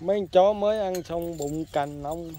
mấy con chó mới ăn xong bụng cành ông